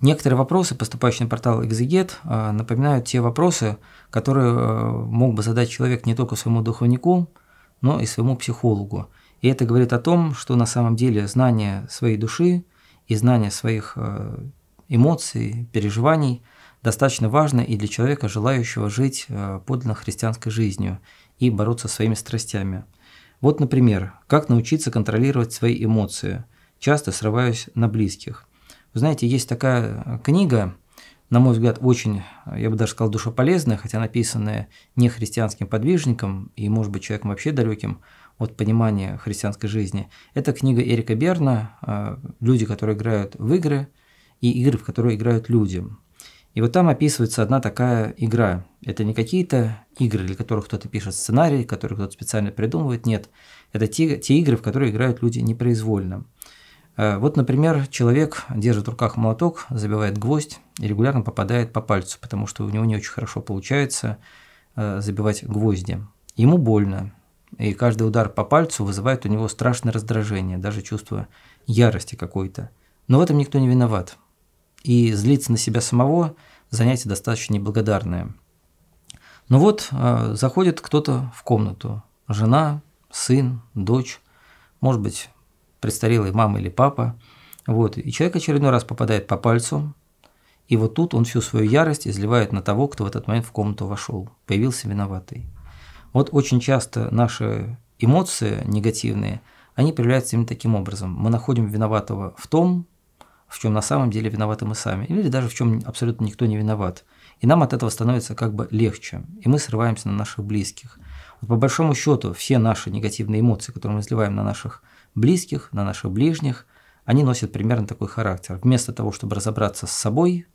Некоторые вопросы, поступающие на портал Exeget, э, напоминают те вопросы, которые э, мог бы задать человек не только своему духовнику, но и своему психологу. И это говорит о том, что на самом деле знание своей души и знание своих э, эмоций, переживаний достаточно важно и для человека, желающего жить подлинно христианской жизнью и бороться со своими страстями. Вот, например, как научиться контролировать свои эмоции, часто срываюсь на близких – знаете, есть такая э, книга, на мой взгляд, очень, э, я бы даже сказал, душеполезная, хотя написанная не христианским подвижником и, может быть, человеком вообще далеким от понимания христианской жизни. Это книга Эрика Берна э, «Люди, которые играют в игры» и «Игры, в которые играют люди». И вот там описывается одна такая игра. Это не какие-то игры, для которых кто-то пишет сценарий, которые кто-то специально придумывает, нет. Это те, те игры, в которые играют люди непроизвольно. Э, вот, например, человек держит в руках молоток, забивает гвоздь и регулярно попадает по пальцу, потому что у него не очень хорошо получается э, забивать гвозди. Ему больно, и каждый удар по пальцу вызывает у него страшное раздражение, даже чувство ярости какой-то. Но в этом никто не виноват. И злиться на себя самого – занятие достаточно неблагодарное. Ну вот, э, заходит кто-то в комнату. Жена, сын, дочь, может быть, престарелый мама или папа. Вот. И человек очередной раз попадает по пальцу, и вот тут он всю свою ярость изливает на того, кто в этот момент в комнату вошел, появился виноватый. Вот очень часто наши эмоции негативные, они проявляются именно таким образом. Мы находим виноватого в том, в чем на самом деле виноваты мы сами, или даже в чем абсолютно никто не виноват. И нам от этого становится как бы легче, и мы срываемся на наших близких. Вот по большому счету все наши негативные эмоции, которые мы изливаем на наших близких, близких, на наших ближних, они носят примерно такой характер. Вместо того, чтобы разобраться с собой,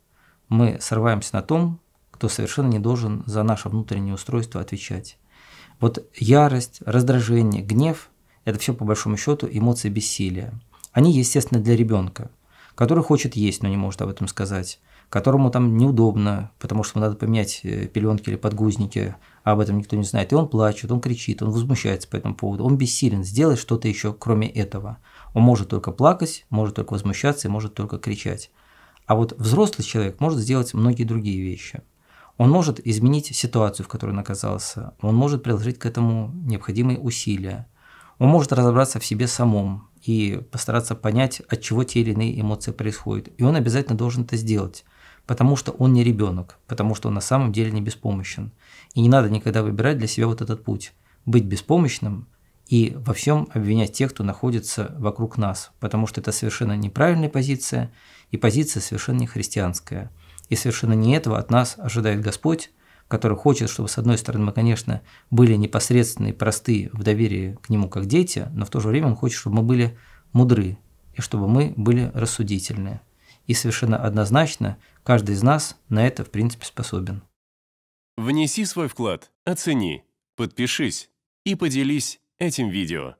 мы срываемся на том, кто совершенно не должен за наше внутреннее устройство отвечать. Вот ярость, раздражение, гнев – это все по большому счету эмоции бессилия. Они, естественно, для ребенка – который хочет есть, но не может об этом сказать, которому там неудобно, потому что ему надо поменять э, пеленки или подгузники, а об этом никто не знает. И он плачет, он кричит, он возмущается по этому поводу, он бессилен сделать что-то еще кроме этого. Он может только плакать, может только возмущаться и может только кричать. А вот взрослый человек может сделать многие другие вещи. Он может изменить ситуацию, в которой он оказался, он может приложить к этому необходимые усилия, он может разобраться в себе самом, и постараться понять, от чего те или иные эмоции происходят. И он обязательно должен это сделать, потому что он не ребенок, потому что он на самом деле не беспомощен. И не надо никогда выбирать для себя вот этот путь. Быть беспомощным и во всем обвинять тех, кто находится вокруг нас, потому что это совершенно неправильная позиция и позиция совершенно не христианская. И совершенно не этого от нас ожидает Господь, который хочет, чтобы, с одной стороны, мы, конечно, были непосредственные, простые в доверии к нему, как дети, но в то же время он хочет, чтобы мы были мудры и чтобы мы были рассудительны. И совершенно однозначно каждый из нас на это, в принципе, способен. Внеси свой вклад, оцени, подпишись и поделись этим видео.